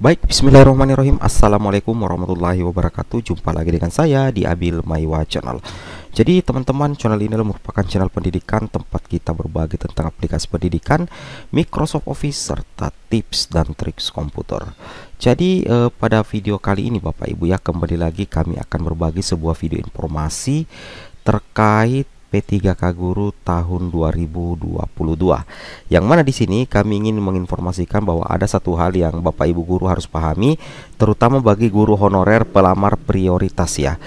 Baik, bismillahirrahmanirrahim Assalamualaikum warahmatullahi wabarakatuh Jumpa lagi dengan saya di Abil Maiwa Channel Jadi teman-teman, channel ini merupakan channel pendidikan Tempat kita berbagi tentang aplikasi pendidikan Microsoft Office Serta tips dan triks komputer Jadi eh, pada video kali ini Bapak Ibu ya Kembali lagi kami akan berbagi sebuah video informasi Terkait P3K Guru tahun 2022. Yang mana di sini kami ingin menginformasikan bahwa ada satu hal yang Bapak Ibu guru harus pahami terutama bagi guru honorer pelamar prioritas ya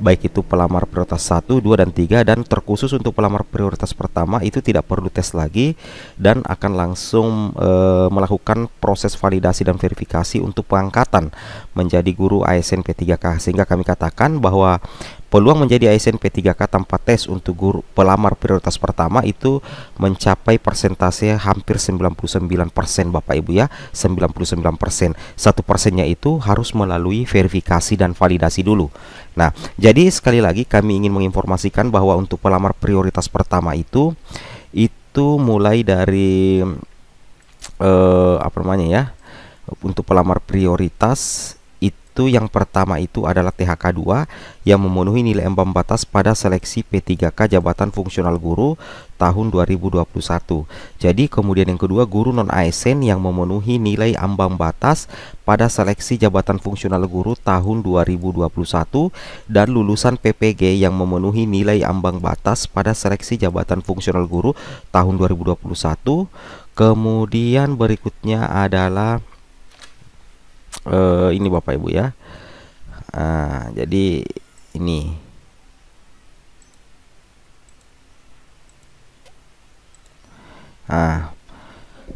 baik itu pelamar prioritas 1, 2 dan 3 dan terkhusus untuk pelamar prioritas pertama itu tidak perlu tes lagi dan akan langsung e, melakukan proses validasi dan verifikasi untuk pengangkatan menjadi guru ASN P3K sehingga kami katakan bahwa peluang menjadi ASN P3K tanpa tes untuk guru pelamar prioritas pertama itu mencapai persentase hampir 99% Bapak Ibu ya 99% satu persennya itu harus melalui verifikasi dan validasi dulu Nah, jadi sekali lagi kami ingin menginformasikan bahwa untuk pelamar prioritas pertama itu itu mulai dari eh, apa namanya ya? Untuk pelamar prioritas yaitu yang pertama itu adalah THK2 yang memenuhi nilai ambang batas pada seleksi P3K jabatan fungsional guru tahun 2021. Jadi kemudian yang kedua guru non ASN yang memenuhi nilai ambang batas pada seleksi jabatan fungsional guru tahun 2021 dan lulusan PPG yang memenuhi nilai ambang batas pada seleksi jabatan fungsional guru tahun 2021. Kemudian berikutnya adalah uh, ini Bapak Ibu ya. Uh, jadi ini ah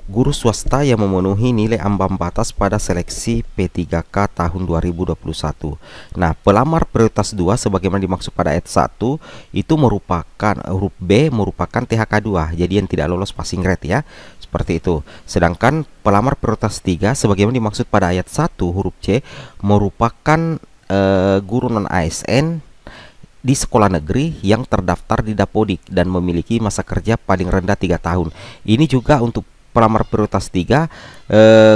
guru swasta yang memenuhi nilai ambang batas pada seleksi P3K tahun 2021. Nah, pelamar prioritas 2 sebagaimana dimaksud pada ayat 1 itu merupakan huruf B merupakan THK2. Jadi yang tidak lolos passing grade ya. Seperti itu. Sedangkan pelamar prioritas 3 sebagaimana dimaksud pada ayat 1 huruf C merupakan uh, guru non ASN di sekolah negeri yang terdaftar di Dapodik dan memiliki masa kerja paling rendah tiga tahun. Ini juga untuk pelamar prioritas 3 eh,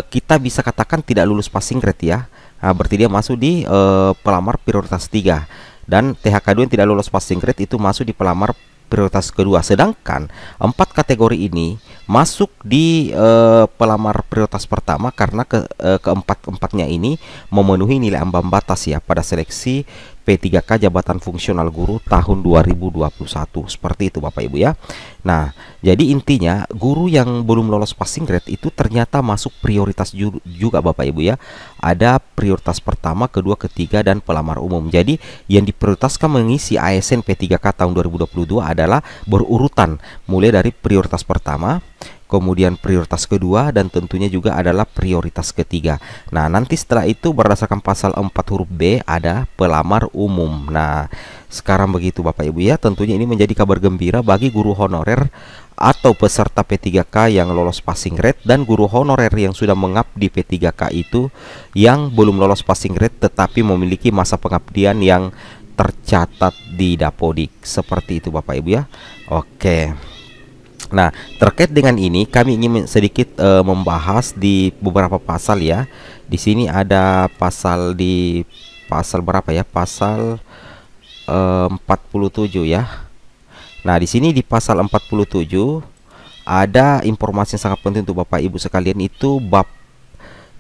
kita bisa katakan tidak lulus passing grade ya nah, berarti dia masuk di eh, pelamar prioritas 3 dan THK2 yang tidak lulus passing grade itu masuk di pelamar prioritas kedua sedangkan empat kategori ini masuk di eh, pelamar prioritas pertama karena ke, eh, keempat-empatnya ini memenuhi nilai ambang batas ya pada seleksi P3K Jabatan Fungsional Guru tahun 2021 seperti itu Bapak Ibu ya Nah jadi intinya guru yang belum lolos passing grade itu ternyata masuk prioritas juga Bapak Ibu ya Ada prioritas pertama, kedua, ketiga dan pelamar umum Jadi yang diprioritaskan mengisi ASN P3K tahun 2022 adalah berurutan mulai dari prioritas pertama kemudian prioritas kedua dan tentunya juga adalah prioritas ketiga. Nah, nanti setelah itu berdasarkan pasal 4 huruf B ada pelamar umum. Nah, sekarang begitu Bapak Ibu ya, tentunya ini menjadi kabar gembira bagi guru honorer atau peserta P3K yang lolos passing grade dan guru honorer yang sudah mengabdi P3K itu yang belum lolos passing grade tetapi memiliki masa pengabdian yang tercatat di Dapodik. Seperti itu Bapak Ibu ya. Oke. Nah, terkait dengan ini kami ingin sedikit uh, membahas di beberapa pasal ya. Di sini ada pasal di pasal berapa ya? Pasal eh, uh, 47 ya. Nah, di sini di pasal 47 ada informasi yang sangat penting untuk Bapak Ibu sekalian itu bab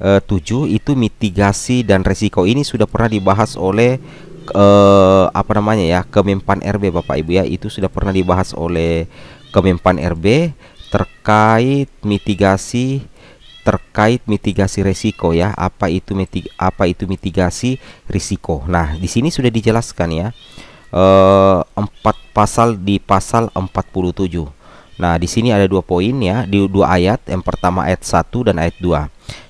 eh, uh, 7 itu mitigasi dan resiko. Ini sudah pernah dibahas oleh uh, apa namanya ya? Kemenpan RB Bapak Ibu ya. Itu sudah pernah dibahas oleh Kemenpan RB terkait mitigasi terkait mitigasi risiko ya. Apa itu mitig apa itu mitigasi risiko? Nah, di sini sudah dijelaskan ya. Eh, empat pasal di pasal 47. Nah, di sini ada dua poin ya, di dua ayat. Yang pertama ayat 1 dan ayat 2.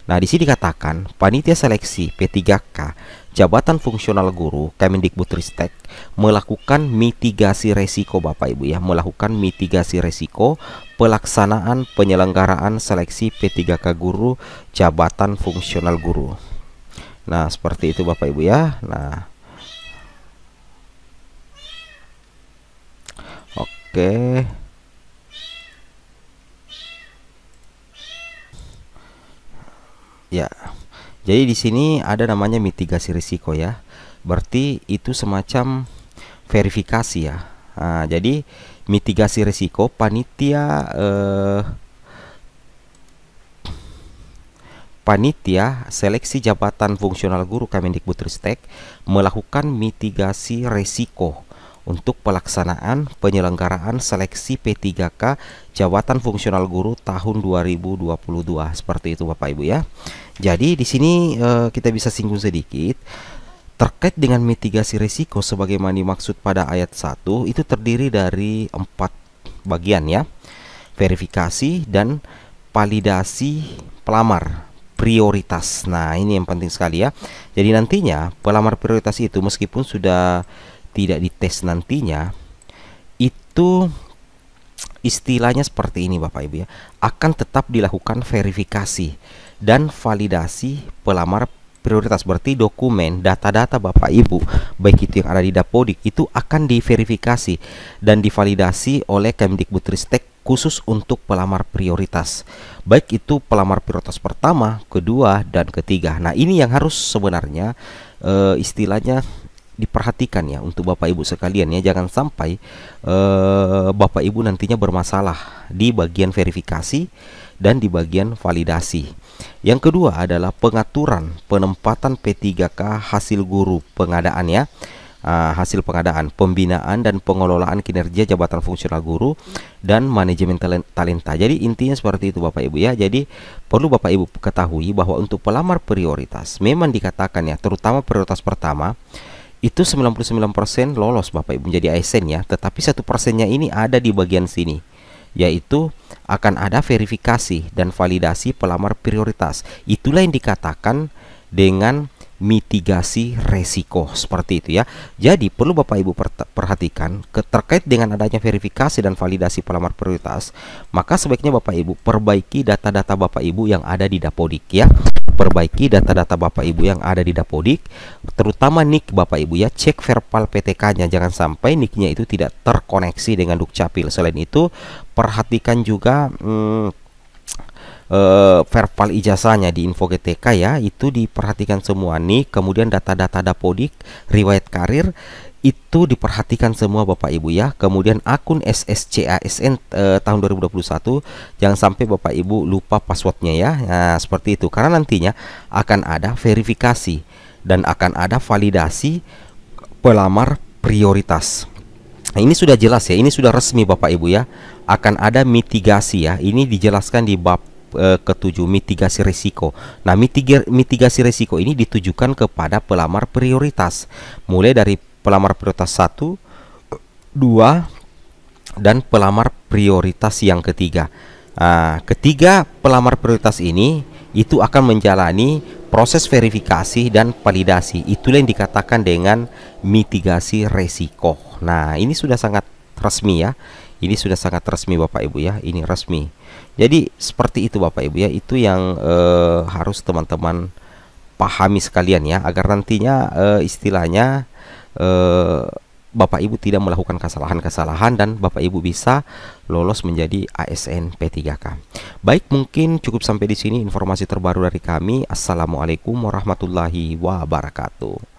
Nah, di sini dikatakan panitia seleksi P3K Jabatan Fungsional Guru Kemendikbudristek melakukan mitigasi resiko Bapak Ibu ya, melakukan mitigasi resiko pelaksanaan penyelenggaraan seleksi P3K guru Jabatan Fungsional Guru. Nah, seperti itu Bapak Ibu ya. Nah, Oke. Okay. Ya. Jadi di sini ada namanya mitigasi risiko ya. Berarti itu semacam verifikasi ya. Nah, jadi mitigasi risiko panitia eh, panitia seleksi jabatan fungsional guru Kemendikbudristek melakukan mitigasi risiko untuk pelaksanaan penyelenggaraan seleksi P3K jabatan fungsional guru tahun 2022 seperti itu Bapak Ibu ya. Jadi di sini e, kita bisa singgung sedikit terkait dengan mitigasi risiko sebagaimana dimaksud pada ayat 1 itu terdiri dari empat bagian ya. Verifikasi dan validasi pelamar prioritas. Nah, ini yang penting sekali ya. Jadi nantinya pelamar prioritas itu meskipun sudah tidak dites nantinya itu istilahnya seperti ini Bapak Ibu ya akan tetap dilakukan verifikasi dan validasi pelamar prioritas berarti dokumen data-data Bapak Ibu baik itu yang ada di Dapodik itu akan diverifikasi dan divalidasi oleh Kemdikbudristek khusus untuk pelamar prioritas baik itu pelamar prioritas pertama kedua dan ketiga nah ini yang harus sebenarnya e, istilahnya diperhatikan ya untuk Bapak Ibu sekalian ya jangan sampai uh, Bapak Ibu nantinya bermasalah di bagian verifikasi dan di bagian validasi. Yang kedua adalah pengaturan penempatan P3K hasil guru pengadaan ya. Uh, hasil pengadaan, pembinaan dan pengelolaan kinerja jabatan fungsional guru dan manajemen talenta. Jadi intinya seperti itu Bapak Ibu ya. Jadi perlu Bapak Ibu ketahui bahwa untuk pelamar prioritas memang dikatakan ya, terutama prioritas pertama itu 99% lolos Bapak Ibu menjadi ASN ya tetapi satu persennya ini ada di bagian sini yaitu akan ada verifikasi dan validasi pelamar prioritas itulah yang dikatakan dengan mitigasi resiko seperti itu ya. Jadi perlu Bapak Ibu perhatikan terkait dengan adanya verifikasi dan validasi pelamar prioritas, maka sebaiknya Bapak Ibu perbaiki data-data Bapak Ibu yang ada di Dapodik ya perbaiki data-data Bapak Ibu yang ada di Dapodik, terutama NIK Bapak Ibu ya, cek verbal PTK-nya jangan sampai NIK-nya itu tidak terkoneksi dengan Dukcapil. Selain itu, perhatikan juga hmm, uh, verbal ijazahnya di info GTK ya itu diperhatikan semua nih kemudian data-data dapodik riwayat karir itu diperhatikan semua Bapak Ibu ya. Kemudian akun SSCASN eh, tahun 2021 jangan sampai Bapak Ibu lupa passwordnya ya. Nah, seperti itu karena nantinya akan ada verifikasi dan akan ada validasi pelamar prioritas. Nah, ini sudah jelas ya, ini sudah resmi Bapak Ibu ya. Akan ada mitigasi ya. Ini dijelaskan di bab Eh, ketujuh mitigasi risiko. Nah, mitigasi risiko ini ditujukan kepada pelamar prioritas, mulai dari pelamar prioritas satu, dua, dan pelamar prioritas yang ketiga. Nah, ketiga pelamar prioritas ini itu akan menjalani proses verifikasi dan validasi. Itulah yang dikatakan dengan mitigasi risiko. Nah, ini sudah sangat resmi ya. Ini sudah sangat resmi Bapak Ibu ya. Ini resmi. Jadi seperti itu Bapak Ibu ya, itu yang eh, harus teman-teman pahami sekalian ya agar nantinya eh, istilahnya eh, Bapak Ibu tidak melakukan kesalahan-kesalahan dan Bapak Ibu bisa lolos menjadi ASN P3K. Baik, mungkin cukup sampai di sini informasi terbaru dari kami. Assalamualaikum warahmatullahi wabarakatuh.